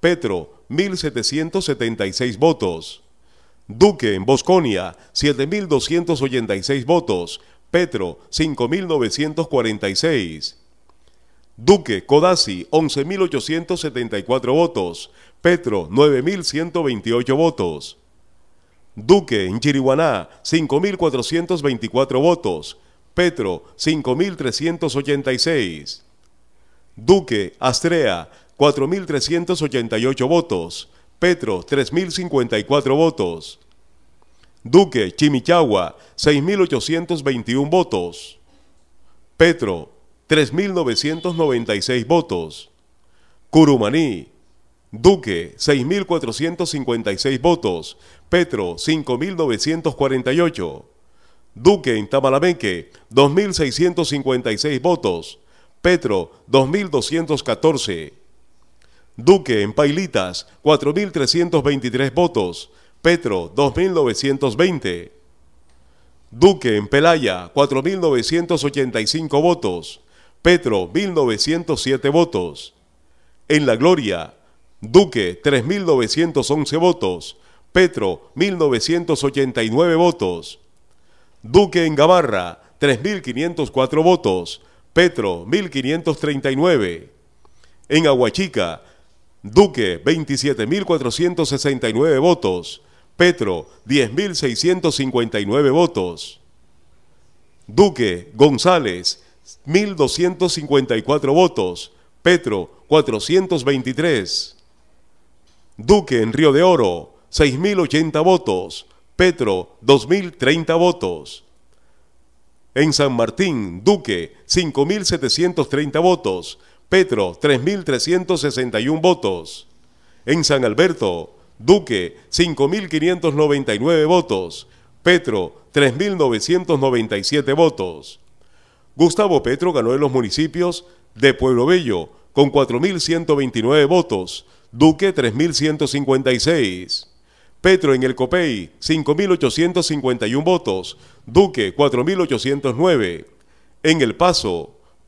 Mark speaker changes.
Speaker 1: Petro, 1.776 votos. Duque en Bosconia, 7.286 votos. Petro, 5.946. Duque, Codazzi, 11.874 votos. Petro, 9.128 votos. Duque, en Chiriguaná, 5.424 votos. Petro, 5.386. Duque, Astrea, 4.388 votos. Petro, 3.054 votos. Duque, Chimichagua, 6.821 votos. Petro, 3.996 votos. Curumaní, Duque, 6.456 votos. Petro, 5.948. Duque Intamalameque 2.656 votos. Petro, 2.214. Duque en Pailitas, 4.323 votos. Petro, 2.920. Duque en Pelaya, 4.985 votos. Petro, 1.907 votos. En La Gloria, Duque, 3.911 votos. Petro, 1.989 votos. Duque en Gavarra 3.504 votos. Petro, 1.539. En Aguachica, Duque, 27.469 votos. Petro, 10.659 votos. Duque, González, 1.254 votos. Petro, 423. Duque en Río de Oro, 6.080 votos. Petro, 2.030 votos. En San Martín, Duque, 5.730 votos. Petro, 3.361 votos. En San Alberto, Duque, 5.599 votos. Petro, 3.997 votos. Gustavo Petro ganó en los municipios de Pueblo Bello, con 4.129 votos. Duque, 3.156. Petro en el Copey, 5.851 votos. Duque, 4.809. En El Paso,